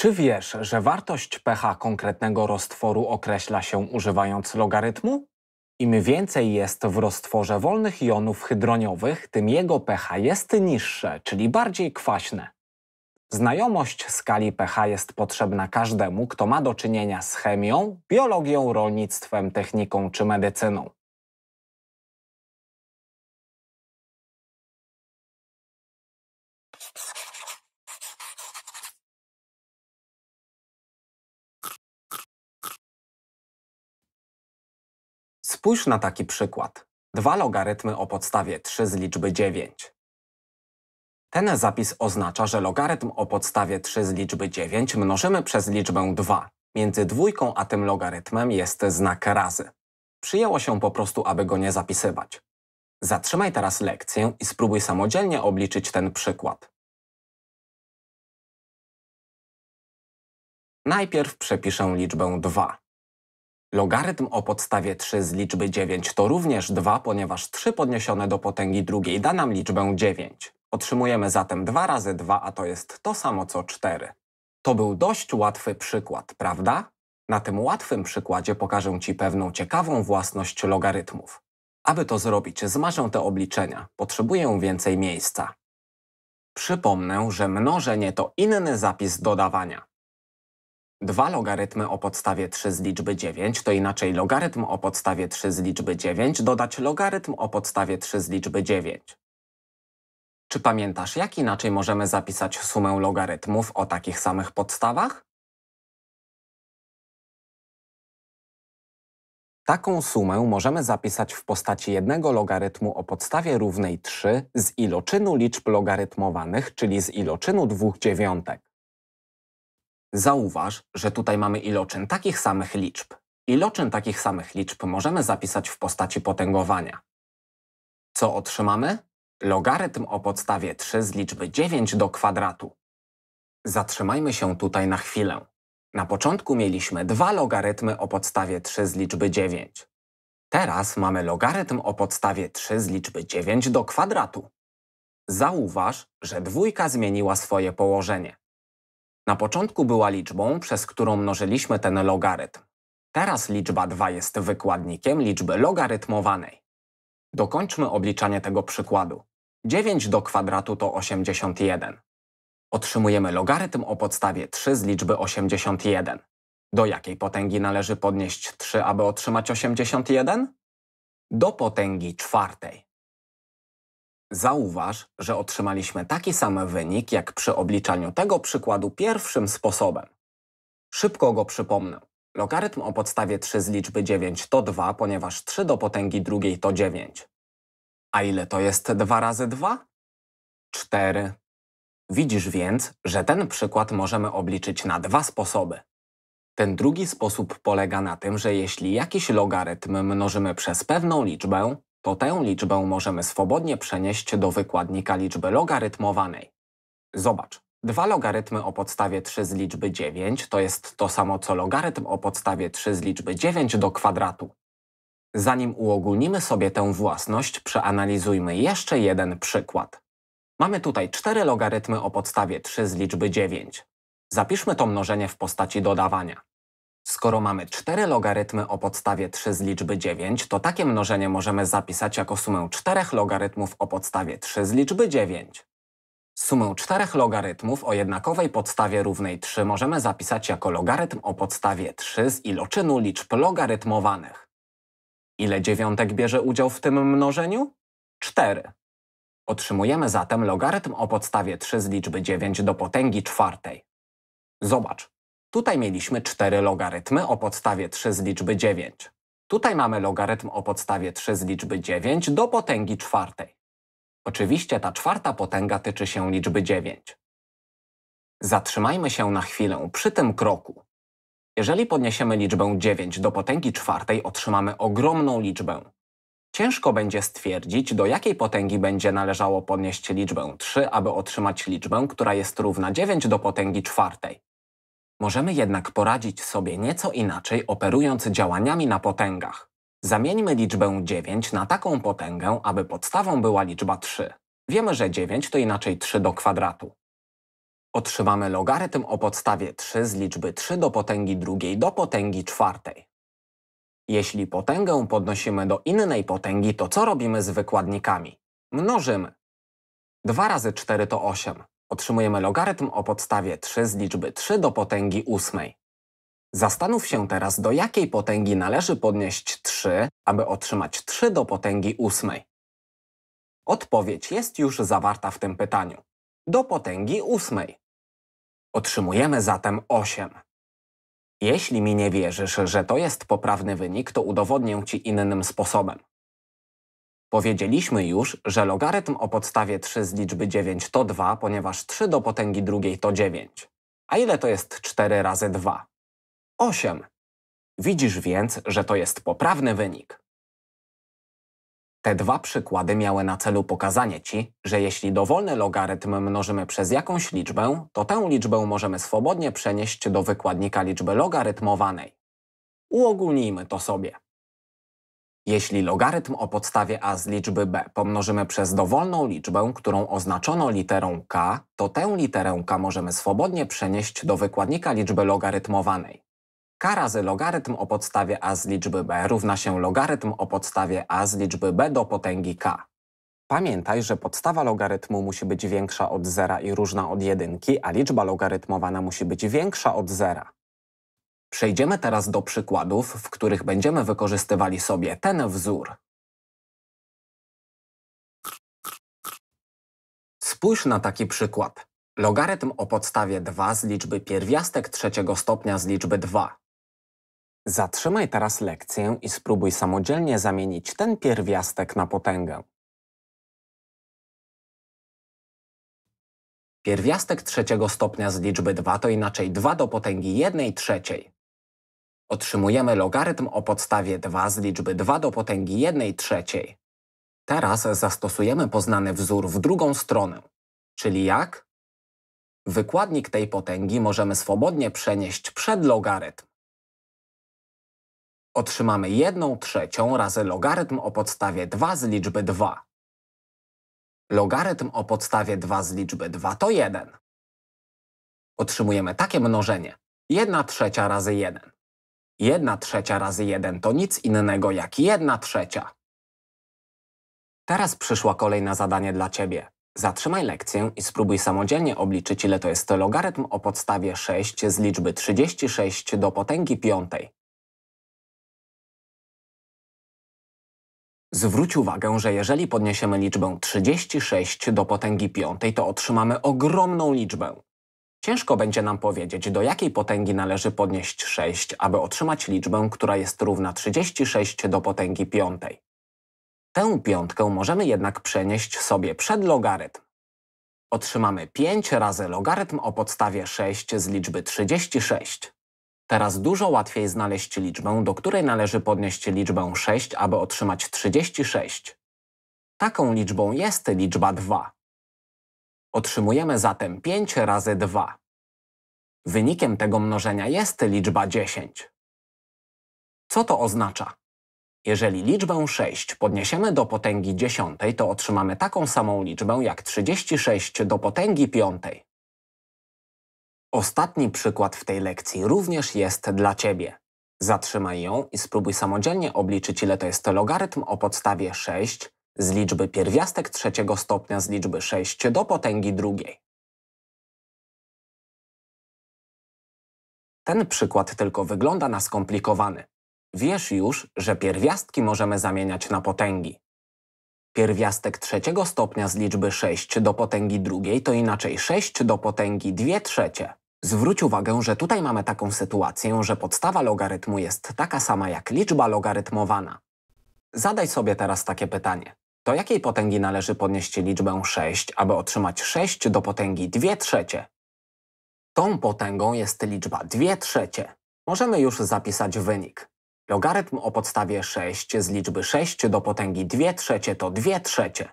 Czy wiesz, że wartość pH konkretnego roztworu określa się używając logarytmu? Im więcej jest w roztworze wolnych jonów hydroniowych, tym jego pH jest niższe, czyli bardziej kwaśne. Znajomość skali pH jest potrzebna każdemu, kto ma do czynienia z chemią, biologią, rolnictwem, techniką czy medycyną. Spójrz na taki przykład. Dwa logarytmy o podstawie 3 z liczby 9. Ten zapis oznacza, że logarytm o podstawie 3 z liczby 9 mnożymy przez liczbę 2. Między dwójką a tym logarytmem jest znak razy. Przyjęło się po prostu, aby go nie zapisywać. Zatrzymaj teraz lekcję i spróbuj samodzielnie obliczyć ten przykład. Najpierw przepiszę liczbę 2. Logarytm o podstawie 3 z liczby 9 to również 2, ponieważ 3 podniesione do potęgi drugiej da nam liczbę 9. Otrzymujemy zatem 2 razy 2, a to jest to samo co 4. To był dość łatwy przykład, prawda? Na tym łatwym przykładzie pokażę Ci pewną ciekawą własność logarytmów. Aby to zrobić, zmażę te obliczenia. Potrzebuję więcej miejsca. Przypomnę, że mnożenie to inny zapis dodawania. Dwa logarytmy o podstawie 3 z liczby 9 to inaczej logarytm o podstawie 3 z liczby 9 dodać logarytm o podstawie 3 z liczby 9. Czy pamiętasz, jak inaczej możemy zapisać sumę logarytmów o takich samych podstawach? Taką sumę możemy zapisać w postaci jednego logarytmu o podstawie równej 3 z iloczynu liczb logarytmowanych, czyli z iloczynu dwóch dziewiątek. Zauważ, że tutaj mamy iloczyn takich samych liczb. Iloczyn takich samych liczb możemy zapisać w postaci potęgowania. Co otrzymamy? Logarytm o podstawie 3 z liczby 9 do kwadratu. Zatrzymajmy się tutaj na chwilę. Na początku mieliśmy dwa logarytmy o podstawie 3 z liczby 9. Teraz mamy logarytm o podstawie 3 z liczby 9 do kwadratu. Zauważ, że dwójka zmieniła swoje położenie. Na początku była liczbą, przez którą mnożyliśmy ten logarytm. Teraz liczba 2 jest wykładnikiem liczby logarytmowanej. Dokończmy obliczanie tego przykładu. 9 do kwadratu to 81. Otrzymujemy logarytm o podstawie 3 z liczby 81. Do jakiej potęgi należy podnieść 3, aby otrzymać 81? Do potęgi czwartej. Zauważ, że otrzymaliśmy taki sam wynik jak przy obliczaniu tego przykładu pierwszym sposobem. Szybko go przypomnę. Logarytm o podstawie 3 z liczby 9 to 2, ponieważ 3 do potęgi drugiej to 9. A ile to jest 2 razy 2? 4. Widzisz więc, że ten przykład możemy obliczyć na dwa sposoby. Ten drugi sposób polega na tym, że jeśli jakiś logarytm mnożymy przez pewną liczbę, to tę liczbę możemy swobodnie przenieść do wykładnika liczby logarytmowanej. Zobacz, dwa logarytmy o podstawie 3 z liczby 9 to jest to samo co logarytm o podstawie 3 z liczby 9 do kwadratu. Zanim uogólnimy sobie tę własność, przeanalizujmy jeszcze jeden przykład. Mamy tutaj 4 logarytmy o podstawie 3 z liczby 9. Zapiszmy to mnożenie w postaci dodawania. Skoro mamy cztery logarytmy o podstawie 3 z liczby 9, to takie mnożenie możemy zapisać jako sumę czterech logarytmów o podstawie 3 z liczby 9. Sumę czterech logarytmów o jednakowej podstawie równej 3 możemy zapisać jako logarytm o podstawie 3 z iloczynu liczb logarytmowanych. Ile dziewiątek bierze udział w tym mnożeniu? 4. Otrzymujemy zatem logarytm o podstawie 3 z liczby 9 do potęgi czwartej. Zobacz, Tutaj mieliśmy cztery logarytmy o podstawie 3 z liczby 9. Tutaj mamy logarytm o podstawie 3 z liczby 9 do potęgi czwartej. Oczywiście ta czwarta potęga tyczy się liczby 9. Zatrzymajmy się na chwilę przy tym kroku. Jeżeli podniesiemy liczbę 9 do potęgi czwartej, otrzymamy ogromną liczbę. Ciężko będzie stwierdzić, do jakiej potęgi będzie należało podnieść liczbę 3, aby otrzymać liczbę, która jest równa 9 do potęgi czwartej. Możemy jednak poradzić sobie nieco inaczej, operując działaniami na potęgach. Zamieńmy liczbę 9 na taką potęgę, aby podstawą była liczba 3. Wiemy, że 9 to inaczej 3 do kwadratu. Otrzymamy logarytm o podstawie 3 z liczby 3 do potęgi drugiej do potęgi czwartej. Jeśli potęgę podnosimy do innej potęgi, to co robimy z wykładnikami? Mnożymy. 2 razy 4 to 8. Otrzymujemy logarytm o podstawie 3 z liczby 3 do potęgi 8. Zastanów się teraz, do jakiej potęgi należy podnieść 3, aby otrzymać 3 do potęgi 8. Odpowiedź jest już zawarta w tym pytaniu. Do potęgi 8. Otrzymujemy zatem 8. Jeśli mi nie wierzysz, że to jest poprawny wynik, to udowodnię Ci innym sposobem. Powiedzieliśmy już, że logarytm o podstawie 3 z liczby 9 to 2, ponieważ 3 do potęgi drugiej to 9. A ile to jest 4 razy 2? 8. Widzisz więc, że to jest poprawny wynik. Te dwa przykłady miały na celu pokazanie Ci, że jeśli dowolny logarytm mnożymy przez jakąś liczbę, to tę liczbę możemy swobodnie przenieść do wykładnika liczby logarytmowanej. Uogólnijmy to sobie. Jeśli logarytm o podstawie a z liczby b pomnożymy przez dowolną liczbę, którą oznaczono literą k, to tę literę k możemy swobodnie przenieść do wykładnika liczby logarytmowanej. k razy logarytm o podstawie a z liczby b równa się logarytm o podstawie a z liczby b do potęgi k. Pamiętaj, że podstawa logarytmu musi być większa od zera i różna od jedynki, a liczba logarytmowana musi być większa od zera. Przejdziemy teraz do przykładów, w których będziemy wykorzystywali sobie ten wzór. Spójrz na taki przykład. Logarytm o podstawie 2 z liczby pierwiastek trzeciego stopnia z liczby 2. Zatrzymaj teraz lekcję i spróbuj samodzielnie zamienić ten pierwiastek na potęgę. Pierwiastek trzeciego stopnia z liczby 2 to inaczej 2 do potęgi 1 trzeciej. Otrzymujemy logarytm o podstawie 2 z liczby 2 do potęgi 1 trzeciej. Teraz zastosujemy poznany wzór w drugą stronę. Czyli jak? Wykładnik tej potęgi możemy swobodnie przenieść przed logarytm. Otrzymamy 1 trzecią razy logarytm o podstawie 2 z liczby 2. Logarytm o podstawie 2 z liczby 2 to 1. Otrzymujemy takie mnożenie. 1 trzecia razy 1. Jedna trzecia razy jeden to nic innego jak jedna trzecia. Teraz przyszła kolej na zadanie dla Ciebie. Zatrzymaj lekcję i spróbuj samodzielnie obliczyć, ile to jest logarytm o podstawie 6 z liczby 36 do potęgi piątej. Zwróć uwagę, że jeżeli podniesiemy liczbę 36 do potęgi piątej, to otrzymamy ogromną liczbę. Ciężko będzie nam powiedzieć, do jakiej potęgi należy podnieść 6, aby otrzymać liczbę, która jest równa 36 do potęgi piątej. Tę piątkę możemy jednak przenieść sobie przed logarytm. Otrzymamy 5 razy logarytm o podstawie 6 z liczby 36. Teraz dużo łatwiej znaleźć liczbę, do której należy podnieść liczbę 6, aby otrzymać 36. Taką liczbą jest liczba 2. Otrzymujemy zatem 5 razy 2. Wynikiem tego mnożenia jest liczba 10. Co to oznacza? Jeżeli liczbę 6 podniesiemy do potęgi 10, to otrzymamy taką samą liczbę jak 36 do potęgi 5. Ostatni przykład w tej lekcji również jest dla Ciebie. Zatrzymaj ją i spróbuj samodzielnie obliczyć, ile to jest logarytm o podstawie 6 z liczby pierwiastek trzeciego stopnia z liczby 6 do potęgi drugiej. Ten przykład tylko wygląda na skomplikowany. Wiesz już, że pierwiastki możemy zamieniać na potęgi. Pierwiastek trzeciego stopnia z liczby 6 do potęgi drugiej to inaczej 6 do potęgi 2 trzecie. Zwróć uwagę, że tutaj mamy taką sytuację, że podstawa logarytmu jest taka sama jak liczba logarytmowana. Zadaj sobie teraz takie pytanie. Do jakiej potęgi należy podnieść liczbę 6, aby otrzymać 6 do potęgi 2 trzecie? Tą potęgą jest liczba 2 trzecie. Możemy już zapisać wynik. Logarytm o podstawie 6 z liczby 6 do potęgi 2 trzecie to 2 trzecie.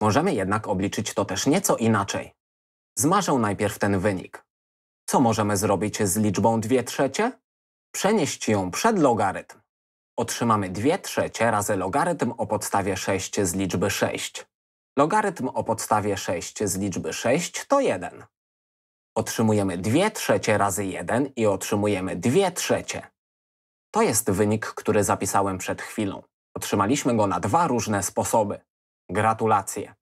Możemy jednak obliczyć to też nieco inaczej. Zmarzę najpierw ten wynik. Co możemy zrobić z liczbą 2 trzecie? Przenieść ją przed logarytm. Otrzymamy 2 trzecie razy logarytm o podstawie 6 z liczby 6. Logarytm o podstawie 6 z liczby 6 to 1. Otrzymujemy 2 trzecie razy 1 i otrzymujemy 2 trzecie. To jest wynik, który zapisałem przed chwilą. Otrzymaliśmy go na dwa różne sposoby. Gratulacje!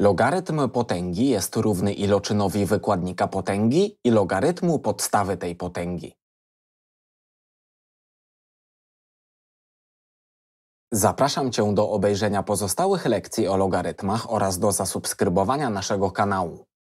Logarytm potęgi jest równy iloczynowi wykładnika potęgi i logarytmu podstawy tej potęgi. Zapraszam Cię do obejrzenia pozostałych lekcji o logarytmach oraz do zasubskrybowania naszego kanału.